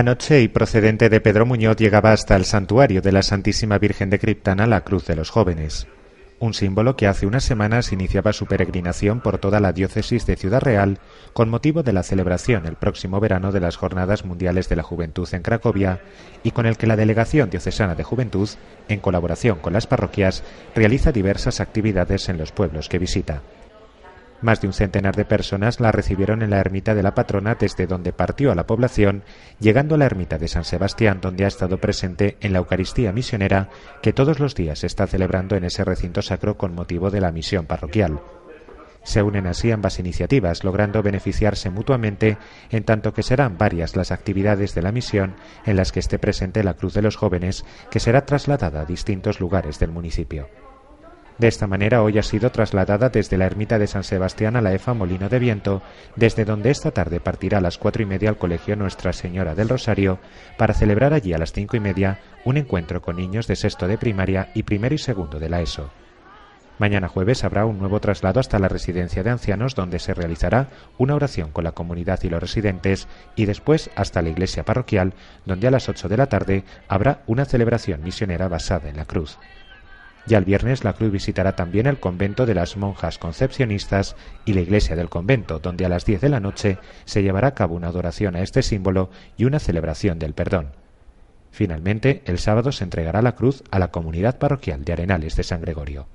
Anoche y procedente de Pedro Muñoz llegaba hasta el santuario de la Santísima Virgen de Criptana la Cruz de los Jóvenes, un símbolo que hace unas semanas iniciaba su peregrinación por toda la diócesis de Ciudad Real con motivo de la celebración el próximo verano de las Jornadas Mundiales de la Juventud en Cracovia y con el que la Delegación Diocesana de Juventud, en colaboración con las parroquias, realiza diversas actividades en los pueblos que visita. Más de un centenar de personas la recibieron en la ermita de la patrona desde donde partió a la población, llegando a la ermita de San Sebastián donde ha estado presente en la Eucaristía misionera que todos los días se está celebrando en ese recinto sacro con motivo de la misión parroquial. Se unen así ambas iniciativas, logrando beneficiarse mutuamente, en tanto que serán varias las actividades de la misión en las que esté presente la Cruz de los Jóvenes, que será trasladada a distintos lugares del municipio. De esta manera hoy ha sido trasladada desde la ermita de San Sebastián a la EFA Molino de Viento, desde donde esta tarde partirá a las cuatro y media al colegio Nuestra Señora del Rosario para celebrar allí a las cinco y media un encuentro con niños de sexto de primaria y primero y segundo de la ESO. Mañana jueves habrá un nuevo traslado hasta la residencia de ancianos donde se realizará una oración con la comunidad y los residentes y después hasta la iglesia parroquial donde a las 8 de la tarde habrá una celebración misionera basada en la cruz y al viernes la Cruz visitará también el convento de las monjas concepcionistas y la iglesia del convento, donde a las 10 de la noche se llevará a cabo una adoración a este símbolo y una celebración del perdón. Finalmente, el sábado se entregará la cruz a la comunidad parroquial de Arenales de San Gregorio.